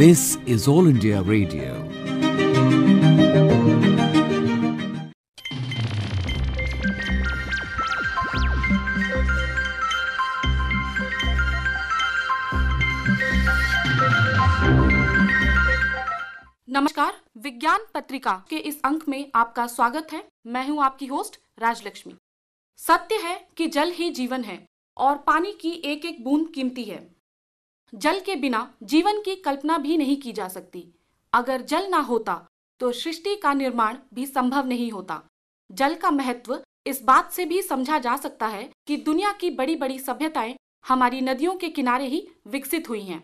This is All India Radio. नमस्कार विज्ञान पत्रिका के इस अंक में आपका स्वागत है मैं हूं आपकी होस्ट राजलक्ष्मी सत्य है कि जल ही जीवन है और पानी की एक एक बूंद कीमती है जल के बिना जीवन की कल्पना भी नहीं की जा सकती अगर जल ना होता तो सृष्टि का निर्माण भी संभव नहीं होता जल का महत्व इस बात से भी समझा जा सकता है कि दुनिया की बड़ी बड़ी सभ्यताएं हमारी नदियों के किनारे ही विकसित हुई हैं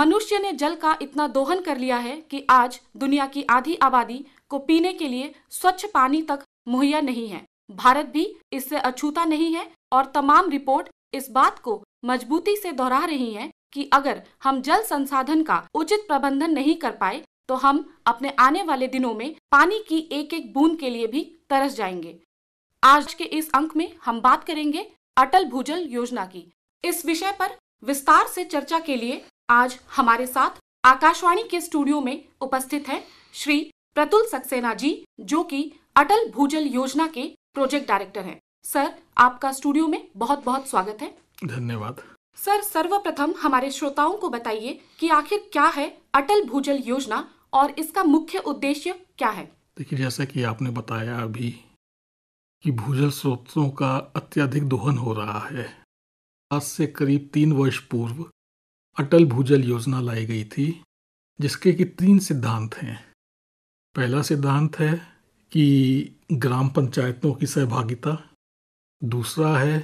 मनुष्य ने जल का इतना दोहन कर लिया है कि आज दुनिया की आधी आबादी को पीने के लिए स्वच्छ पानी तक मुहैया नहीं है भारत भी इससे अछूता नहीं है और तमाम रिपोर्ट इस बात को मजबूती से दोहरा रही हैं कि अगर हम जल संसाधन का उचित प्रबंधन नहीं कर पाए तो हम अपने आने वाले दिनों में पानी की एक एक बूंद के लिए भी तरस जाएंगे आज के इस अंक में हम बात करेंगे अटल भूजल योजना की इस विषय पर विस्तार से चर्चा के लिए आज हमारे साथ आकाशवाणी के स्टूडियो में उपस्थित हैं श्री प्रतुल सक्सेना जी जो कि अटल भूजल योजना के प्रोजेक्ट डायरेक्टर हैं सर आपका स्टूडियो में बहुत बहुत स्वागत है धन्यवाद सर सर्वप्रथम हमारे श्रोताओं को बताइए कि आखिर क्या है अटल भूजल योजना और इसका मुख्य उद्देश्य क्या है देखिए जैसा कि आपने बताया अभी कि भूजल स्रोतों का अत्यधिक दोहन हो रहा है आज से करीब तीन वर्ष पूर्व अटल भूजल योजना लाई गई थी जिसके कि तीन सिद्धांत हैं पहला सिद्धांत है कि ग्राम पंचायतों की सहभागिता दूसरा है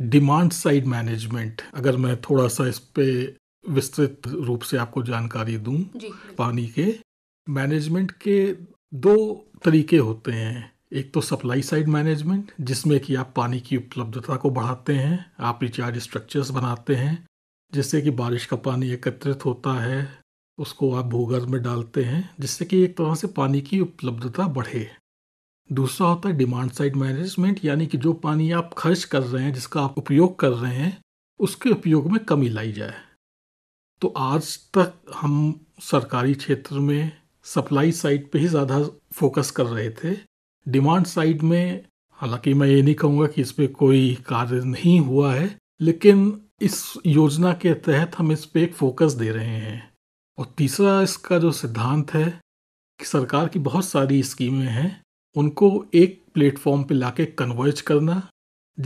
डिमांड साइड मैनेजमेंट अगर मैं थोड़ा सा इस पे विस्तृत रूप से आपको जानकारी दूं पानी के मैनेजमेंट के दो तरीके होते हैं एक तो सप्लाई साइड मैनेजमेंट जिसमें कि आप पानी की उपलब्धता को बढ़ाते हैं आप रिचार्ज स्ट्रक्चर्स बनाते हैं जिससे कि बारिश का पानी एकत्रित होता है उसको आप भूगर्भ में डालते हैं जिससे कि एक तरह से पानी की उपलब्धता बढ़े दूसरा होता है डिमांड साइड मैनेजमेंट यानी कि जो पानी आप खर्च कर रहे हैं जिसका आप उपयोग कर रहे हैं उसके उपयोग में कमी लाई जाए तो आज तक हम सरकारी क्षेत्र में सप्लाई साइड पे ही ज़्यादा फोकस कर रहे थे डिमांड साइड में हालांकि मैं ये नहीं कहूँगा कि इस पर कोई कार्य नहीं हुआ है लेकिन इस योजना के तहत हम इस पर एक फोकस दे रहे हैं और तीसरा इसका जो सिद्धांत है कि सरकार की बहुत सारी स्कीमें हैं उनको एक प्लेटफॉर्म पे लाके कन्वर्ज करना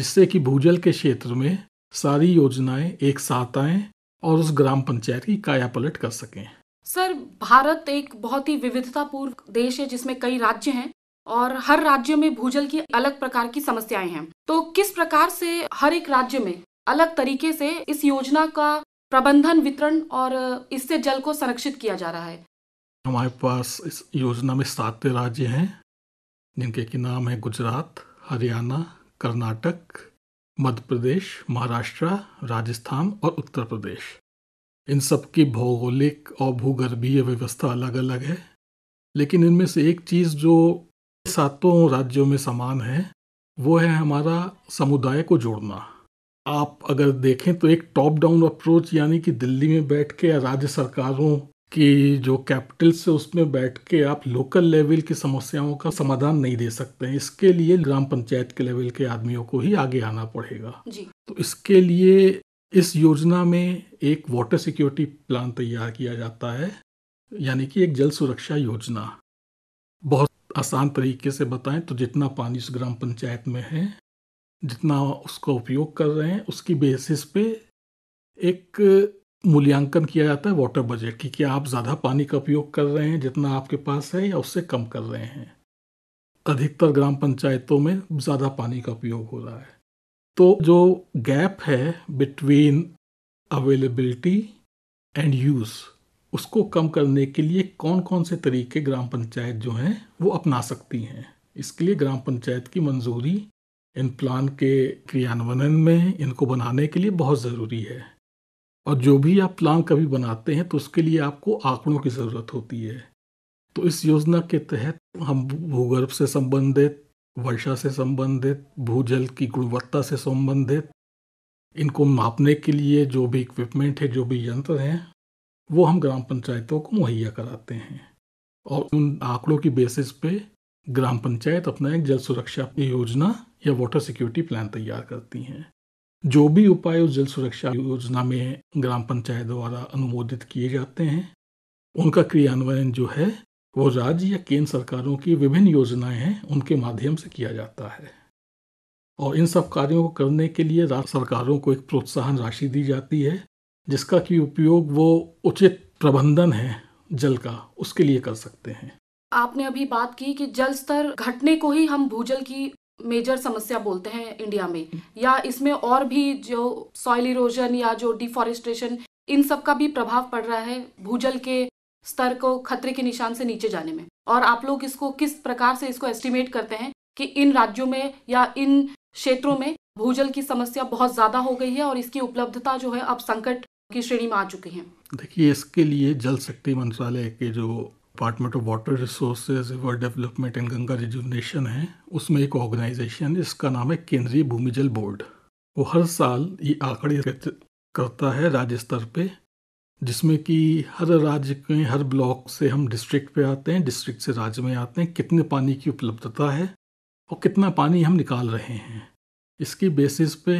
जिससे कि भूजल के क्षेत्र में सारी योजनाएं एक साथ आएं और उस ग्राम पंचायत की काया पलट कर सकें सर भारत एक बहुत ही विविधतापूर्ण देश है जिसमें कई राज्य हैं और हर राज्य में भूजल की अलग प्रकार की समस्याएं हैं तो किस प्रकार से हर एक राज्य में अलग तरीके से इस योजना का प्रबंधन वितरण और इससे जल को संरक्षित किया जा रहा है हमारे पास इस योजना में सात राज्य हैं जिनके कि नाम है गुजरात हरियाणा कर्नाटक मध्य प्रदेश महाराष्ट्र राजस्थान और उत्तर प्रदेश इन सब की भौगोलिक और भूगर्भीय व्यवस्था अलग अलग है लेकिन इनमें से एक चीज़ जो सातों राज्यों में समान है वो है हमारा समुदाय को जोड़ना आप अगर देखें तो एक टॉप डाउन अप्रोच यानी कि दिल्ली में बैठ के या राज्य सरकारों कि जो कैपिटल्स है उसमें बैठ के आप लोकल लेवल की समस्याओं का समाधान नहीं दे सकते हैं इसके लिए ग्राम पंचायत के लेवल के आदमियों को ही आगे आना पड़ेगा जी। तो इसके लिए इस योजना में एक वाटर सिक्योरिटी प्लान तैयार किया जाता है यानी कि एक जल सुरक्षा योजना बहुत आसान तरीके से बताएं तो जितना पानी उस ग्राम पंचायत में है जितना उसका उपयोग कर रहे हैं उसकी बेसिस पे एक मूल्यांकन किया जाता है वाटर बजट की कि आप ज़्यादा पानी का उपयोग कर रहे हैं जितना आपके पास है या उससे कम कर रहे हैं अधिकतर ग्राम पंचायतों में ज़्यादा पानी का उपयोग हो रहा है तो जो गैप है बिटवीन अवेलेबिलिटी एंड यूज़ उसको कम करने के लिए कौन कौन से तरीके ग्राम पंचायत जो हैं वो अपना सकती हैं इसके लिए ग्राम पंचायत की मंजूरी इन प्लान के क्रियान्वयन में इनको बनाने के लिए बहुत ज़रूरी है और जो भी आप प्लान कभी बनाते हैं तो उसके लिए आपको आंकड़ों की ज़रूरत होती है तो इस योजना के तहत हम भूगर्भ से संबंधित वर्षा से संबंधित भूजल की गुणवत्ता से संबंधित इनको मापने के लिए जो भी इक्विपमेंट है जो भी यंत्र हैं वो हम ग्राम पंचायतों को मुहैया कराते हैं और उन आंकड़ों की बेसिस पे ग्राम पंचायत अपना एक जल सुरक्षा योजना या वाटर सिक्योरिटी प्लान तैयार करती हैं जो भी उपाय जल सुरक्षा योजना में ग्राम पंचायत द्वारा अनुमोदित किए जाते हैं उनका क्रियान्वयन जो है वो राज्य या केंद्र सरकारों की विभिन्न योजनाएं हैं उनके माध्यम से किया जाता है और इन सब कार्यों को करने के लिए राज्य सरकारों को एक प्रोत्साहन राशि दी जाती है जिसका कि उपयोग वो उचित प्रबंधन है जल का उसके लिए कर सकते हैं आपने अभी बात की कि जल स्तर घटने को ही हम भूजल की मेजर समस्या बोलते हैं इंडिया में या इसमें और भी जो सॉइल इरोजन या जो डिफॉरेस्टेशन इन सब का भी प्रभाव पड़ रहा है भूजल के स्तर को खतरे के निशान से नीचे जाने में और आप लोग इसको किस प्रकार से इसको एस्टिमेट करते हैं कि इन राज्यों में या इन क्षेत्रों में भूजल की समस्या बहुत ज़्यादा हो गई है और इसकी उपलब्धता जो है अब संकट की श्रेणी में आ चुकी है देखिए इसके लिए जल शक्ति मंत्रालय के जो department of water resources river development and Ganga rejuvenation है उसमें एक ऑर्गेनाइजेशन जिसका नाम है केंद्रीय भूमिजल बोर्ड वो हर साल ये आंकड़े करता है राज्य स्तर पे जिसमें कि हर राज्य के हर ब्लॉक से हम डिस्ट्रिक्ट पे आते हैं डिस्ट्रिक्ट से राज्य में आते हैं कितने पानी की उपलब्धता है और कितना पानी हम निकाल रहे हैं इसकी बेसिस पे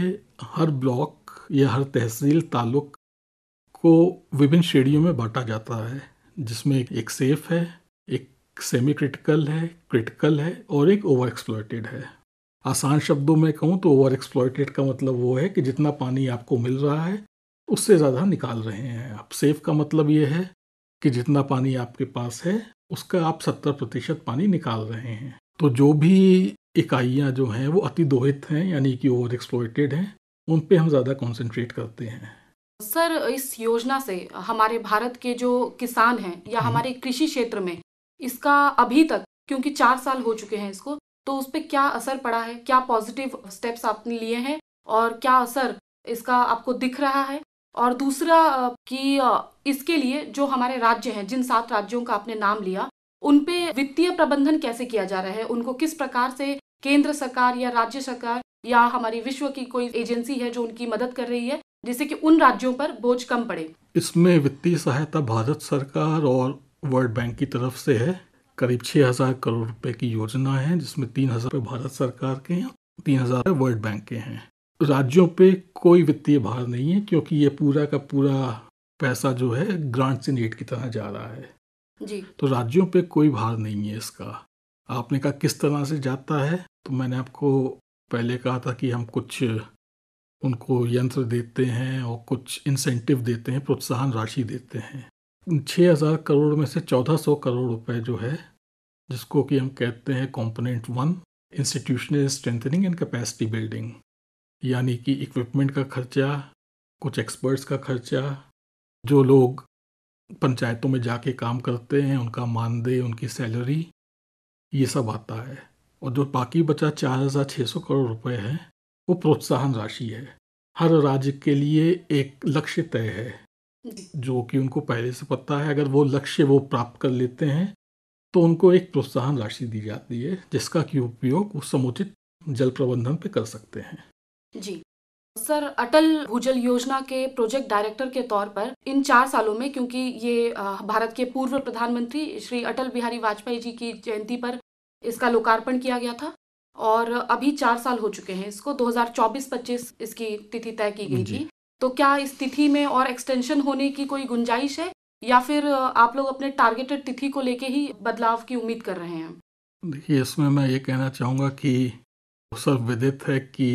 हर ब्लॉक या हर तहसील ताल्लुक को विभिन्न श्रेणियों में बांटा जाता है जिसमें एक सेफ है एक सेमी क्रिटिकल है क्रिटिकल है और एक ओवर एक्सप्लॉयटेड है आसान शब्दों में कहूँ तो ओवर एक्सप्लॉयटेड का मतलब वो है कि जितना पानी आपको मिल रहा है उससे ज़्यादा निकाल रहे हैं आप सेफ का मतलब ये है कि जितना पानी आपके पास है उसका आप सत्तर प्रतिशत पानी निकाल रहे हैं तो जो भी इकाइयाँ जो हैं वो अति दोहित हैं यानी कि ओवर एक्सप्लॉयटेड हैं उन पे हम ज़्यादा कॉन्सेंट्रेट करते हैं सर इस योजना से हमारे भारत के जो किसान हैं या हम्म। हमारे कृषि क्षेत्र में इसका अभी तक क्योंकि चार साल हो चुके हैं इसको तो उस पर क्या असर पड़ा है क्या पॉजिटिव स्टेप्स आपने लिए हैं और क्या असर इसका आपको दिख रहा है और दूसरा कि इसके लिए जो हमारे राज्य हैं जिन सात राज्यों का आपने नाम लिया उनपे वित्तीय प्रबंधन कैसे किया जा रहा है उनको किस प्रकार से केंद्र सरकार या राज्य सरकार या हमारी विश्व की कोई एजेंसी है जो उनकी मदद कर रही है जिससे कि उन राज्यों पर बोझ कम पड़े इसमें वित्तीय सहायता भारत सरकार और वर्ल्ड बैंक की तरफ से है करीब छह हज़ार करोड़ रुपए की योजना है जिसमें तीन हज़ार भारत सरकार के हैं तीन हज़ार वर्ल्ड बैंक के हैं राज्यों पे कोई वित्तीय भार नहीं है क्योंकि ये पूरा का पूरा पैसा जो है ग्रांट इन एड की तरह जा रहा है जी तो राज्यों पे कोई भार नहीं है इसका आपने कहा किस तरह से जाता है तो मैंने आपको पहले कहा था कि हम कुछ उनको यंत्र देते हैं और कुछ इंसेंटिव देते हैं प्रोत्साहन राशि देते हैं छः हज़ार करोड़ में से चौदह सौ करोड़ रुपए जो है जिसको कि हम कहते हैं component one institutional strengthening and capacity building यानी कि इक्विपमेंट का खर्चा कुछ एक्सपर्ट्स का खर्चा जो लोग पंचायतों में जाके काम करते हैं उनका मानदेय उनकी सैलरी ये सब आता है और जो बाकी बचा चार हज़ार छः सौ करोड़ रुपए है वो प्रोत्साहन राशि है हर राज्य के लिए एक लक्ष्य तय है जो कि उनको पहले से पता है अगर वो लक्ष्य वो प्राप्त कर लेते हैं तो उनको एक प्रोत्साहन राशि दी जाती है जिसका कि उपयोग वो समुचित जल प्रबंधन पे कर सकते हैं जी सर अटल भूजल योजना के प्रोजेक्ट डायरेक्टर के तौर पर इन चार सालों में क्योंकि ये भारत के पूर्व प्रधानमंत्री श्री अटल बिहारी वाजपेयी जी की जयंती पर इसका लोकार्पण किया गया था और अभी चार साल हो चुके हैं इसको 2024-25 इसकी तिथि तय की गई थी तो क्या इस तिथि में और एक्सटेंशन होने की कोई गुंजाइश है या फिर आप लोग अपने टारगेटेड तिथि को लेके ही बदलाव की उम्मीद कर रहे हैं देखिए इसमें मैं ये कहना चाहूँगा कि सर विदित है कि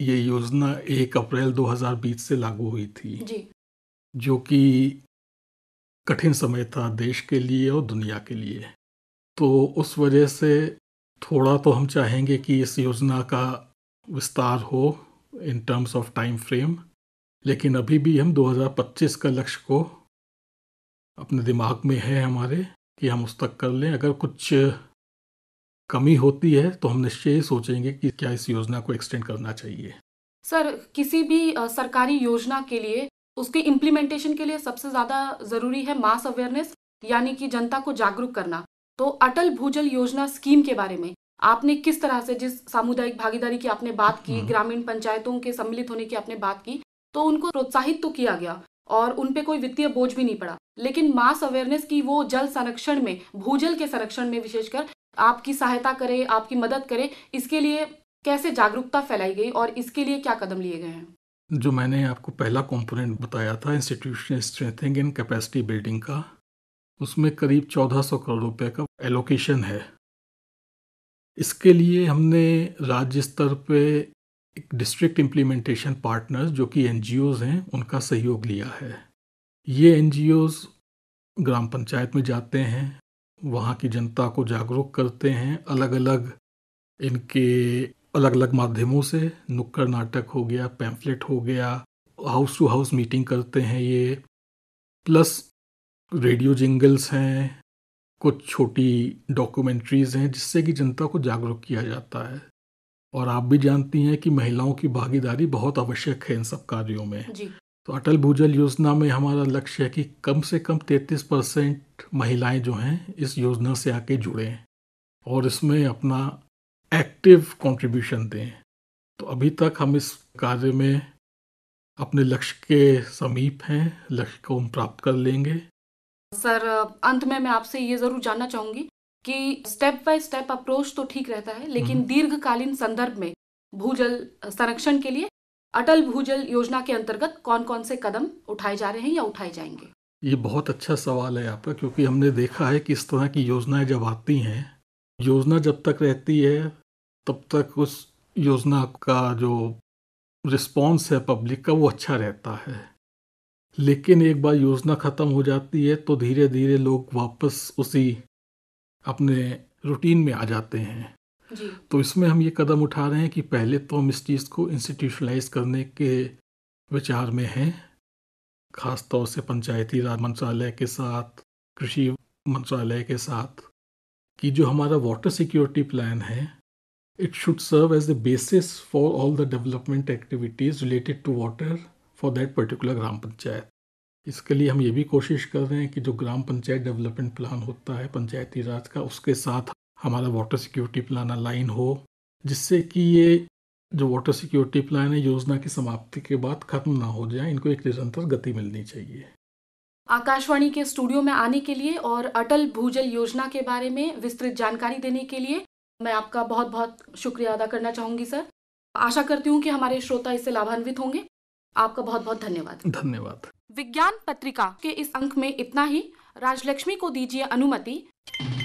ये योजना एक अप्रैल 2020 से लागू हुई थी जी। जो कि कठिन समय था देश के लिए और दुनिया के लिए तो उस वजह से थोड़ा तो हम चाहेंगे कि इस योजना का विस्तार हो in terms of time frame लेकिन अभी भी हम 2025 का लक्ष्य को अपने दिमाग में है हमारे कि हम उस तक कर लें अगर कुछ कमी होती है तो हम निश्चय ही सोचेंगे कि क्या इस योजना को एक्सटेंड करना चाहिए सर किसी भी सरकारी योजना के लिए उसके इम्प्लीमेंटेशन के लिए सबसे ज़्यादा ज़रूरी है मास अवेयरनेस यानी कि जनता को जागरूक करना तो अटल भूजल योजना स्कीम के बारे में आपने किस तरह से जिस सामुदायिक भागीदारी की आपने बात की हम्म। ग्रामीण पंचायतों के सम्मिलित होने की आपने बात की तो उनको प्रोत्साहित तो किया गया और उनपे कोई वित्तीय बोझ भी नहीं पड़ा लेकिन मास अवेयरनेस की वो जल संरक्षण में भूजल के संरक्षण में विशेषकर आपकी सहायता करे आपकी मदद करे इसके लिए कैसे जागरूकता फैलाई गई और इसके लिए क्या कदम लिए गए हैं जो मैंने आपको पहला कंपोनेंट बताया था institutional strengthening and capacity building का उसमें करीब 1400 करोड़ रुपए का एलोकेशन है इसके लिए हमने राज्य स्तर पे एक डिस्ट्रिक्ट इम्प्लीमेंटेशन पार्टनर्स जो कि एन हैं उनका सहयोग लिया है ये एन ग्राम पंचायत में जाते हैं वहाँ की जनता को जागरूक करते हैं अलग अलग इनके अलग अलग माध्यमों से नुक्कड़ नाटक हो गया पैम्फलेट हो गया हाउस टू हाउस मीटिंग करते हैं ये प्लस रेडियो जिंगल्स हैं कुछ छोटी डॉक्यूमेंट्रीज़ हैं जिससे कि जनता को जागरूक किया जाता है और आप भी जानती हैं कि महिलाओं की भागीदारी बहुत आवश्यक है इन सब कार्यों में जी। तो अटल भूजल योजना में हमारा लक्ष्य है कि कम से कम 33 परसेंट महिलाएँ जो हैं इस योजना से आके जुड़ें और इसमें अपना एक्टिव कंट्रीब्यूशन दें तो अभी तक हम इस कार्य में अपने लक्ष्य के समीप हैं लक्ष्य को हम प्राप्त कर लेंगे सर अंत में मैं आपसे ये ज़रूर जानना चाहूंगी कि स्टेप बाय स्टेप अप्रोच तो ठीक रहता है लेकिन हम्म। दीर्घकालीन संदर्भ में भूजल संरक्षण के लिए अटल भूजल योजना के अंतर्गत कौन कौन से कदम उठाए जा रहे हैं या उठाए जाएंगे ये बहुत अच्छा सवाल है आपका क्योंकि हमने देखा है कि इस तरह की योजनाएं जब आती हैं योजना जब तक रहती है तब तक उस योजना का जो रिस्पॉन्स है पब्लिक का वो अच्छा रहता है लेकिन एक बार योजना ख़त्म हो जाती है तो धीरे धीरे लोग वापस उसी अपने रूटीन में आ जाते हैं जी। तो इसमें हम ये कदम उठा रहे हैं कि पहले तो हम इस चीज़ को इंस्टीट्यूशनलाइज करने के विचार में हैं खास तौर से पंचायती राज मंत्रालय के साथ कृषि मंत्रालय के साथ कि जो हमारा वाटर सिक्योरिटी प्लान है it should serve as the basis for all the development activities related to water for that particular gram panchayat इसके लिए हम ये भी कोशिश कर रहे हैं कि जो ग्राम पंचायत डेवलपमेंट प्लान होता है पंचायती राज का उसके साथ हमारा वाटर सिक्योरिटी प्लान अलाइन हो जिससे कि ये जो वाटर सिक्योरिटी प्लान है योजना की समाप्ति के बाद खत्म ना हो जाए इनको एक निरंतर गति मिलनी चाहिए आकाशवाणी के स्टूडियो में आने के लिए और अटल भूजल योजना के बारे में विस्तृत जानकारी देने के लिए मैं आपका बहुत बहुत शुक्रिया अदा करना चाहूंगी सर आशा करती हूँ कि हमारे श्रोता इससे लाभान्वित होंगे आपका बहुत बहुत धन्यवाद धन्यवाद विज्ञान पत्रिका के इस अंक में इतना ही राजलक्ष्मी को दीजिए अनुमति